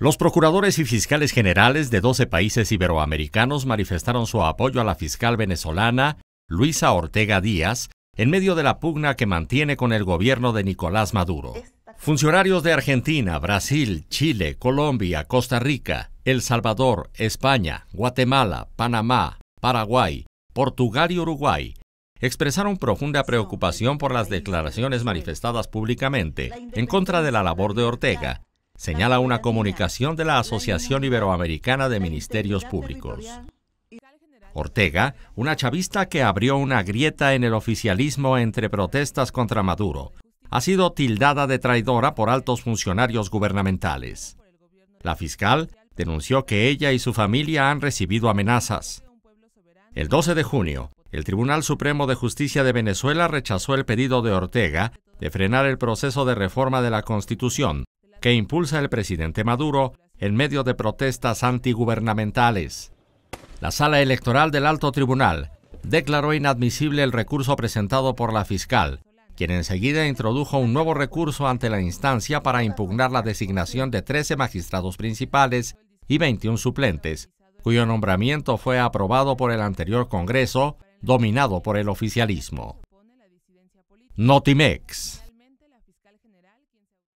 Los procuradores y fiscales generales de 12 países iberoamericanos manifestaron su apoyo a la fiscal venezolana Luisa Ortega Díaz en medio de la pugna que mantiene con el gobierno de Nicolás Maduro. Funcionarios de Argentina, Brasil, Chile, Colombia, Costa Rica, El Salvador, España, Guatemala, Panamá, Paraguay, Portugal y Uruguay expresaron profunda preocupación por las declaraciones manifestadas públicamente en contra de la labor de Ortega señala una comunicación de la Asociación Iberoamericana de Ministerios Públicos. Ortega, una chavista que abrió una grieta en el oficialismo entre protestas contra Maduro, ha sido tildada de traidora por altos funcionarios gubernamentales. La fiscal denunció que ella y su familia han recibido amenazas. El 12 de junio, el Tribunal Supremo de Justicia de Venezuela rechazó el pedido de Ortega de frenar el proceso de reforma de la Constitución que impulsa el presidente Maduro en medio de protestas antigubernamentales. La sala electoral del alto tribunal declaró inadmisible el recurso presentado por la fiscal, quien enseguida introdujo un nuevo recurso ante la instancia para impugnar la designación de 13 magistrados principales y 21 suplentes, cuyo nombramiento fue aprobado por el anterior Congreso, dominado por el oficialismo. Notimex.